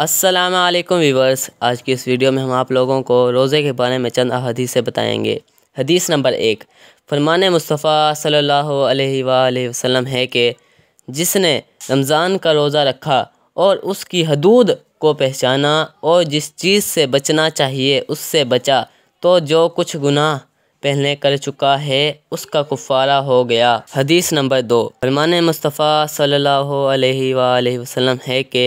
Aslam viewers आज की इस वीडियो में हम आप लोगों को रोज़े के बारे में चंद अहदीस से बताएंगे हदीस नंबर एक फरमान मुस्तफ़ा सल्लल्लाहु अलैहि वसल्लम है कि जिसने रमज़ान का रोज़ा रखा और उसकी हदूद को पहचाना और जिस चीज़ से बचना चाहिए उससे बचा तो जो कुछ गुनाह पहले कर चुका है उसका कुफारा हो गया हदीस नंबर दो फरमान मुस्तफ़ा सल्लल्लाहु अलैहि वसल्लम है कि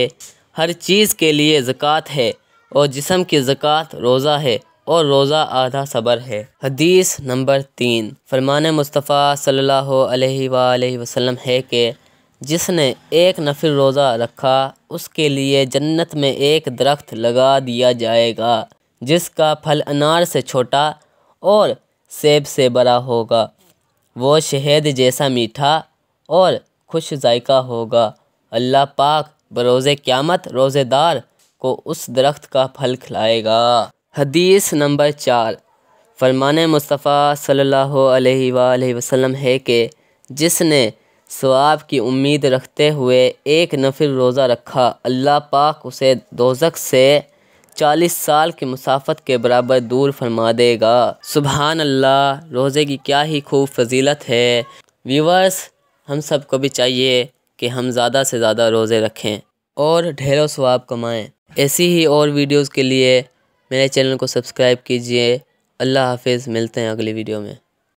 हर चीज़ के लिए ज़क़़त है और जिसम की ज़क़़त रोज़ा है और रोज़ा आधा सबर है हदीस नंबर तीन फरमान मुस्तफ़ा सल्लल्लाहु वसल्लम है कि जिसने एक नफिल रोज़ा रखा उसके लिए जन्नत में एक दरख्त लगा दिया जाएगा जिसका फल अनार से छोटा और सेब से बड़ा होगा वो शहद जैसा मीठा और खुश जायका होगा अल्लाह पाक बरोज़ क़्यामत रोज़ेदार को उस दरख्त का फल खिलाएगा हदीस नंबर चार फरमान मुस्तफ़ा सल्लल्लाहु अलैहि वसल्लम है कि जिसने सवाब की उम्मीद रखते हुए एक नफिल रोज़ा रखा अल्लाह पाक उसे दोजक से चालीस साल की मुसाफत के बराबर दूर फरमा देगा सुबहान अल्लाह रोज़े की क्या ही खूब फजीलत है व्यूवर्स हम सबको भी चाहिए कि हम ज़्यादा से ज़्यादा रोज़े रखें और ढेरों स्वाब कमाएँ ऐसी ही और वीडियोज़ के लिए मेरे चैनल को सब्सक्राइब कीजिए अल्लाह हाफिज़ मिलते हैं अगली वीडियो में